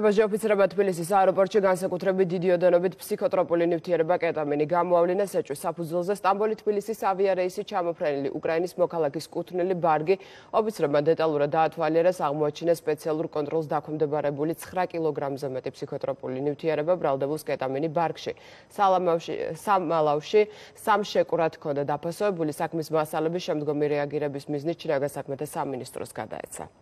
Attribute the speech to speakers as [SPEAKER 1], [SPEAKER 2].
[SPEAKER 1] ეპოჟე ოფიცრება თბილისის აეროპორტში განსაკუთრებით დიდი ოდენობით ფსიქოტროპული ნივთიერება კეტამინი გამოავლინა საჭვის საფუძველზე სტამბოლი თბილისის ავიარეისი ჩამოფრენილი უკრაინის მოქალაქის კუთვნილი ბარგი ოფიცრება დეტალურად დაათვალიერეს აღმოაჩინეს სპეციალურ კონტროლს დაქვემდებარებული 9 კილოგრამზე მეტი ფსიქოტროპული ნივთიერება ბრალდებულს კეტამინი ბარგში სალამავში სამალავში სამ შეკურათ ქონდა დაფასებული საქმის მასალები შემდგომი რეაგირების მიზნით ჩრაგა საქმეთა სამინისტროს გადაეცა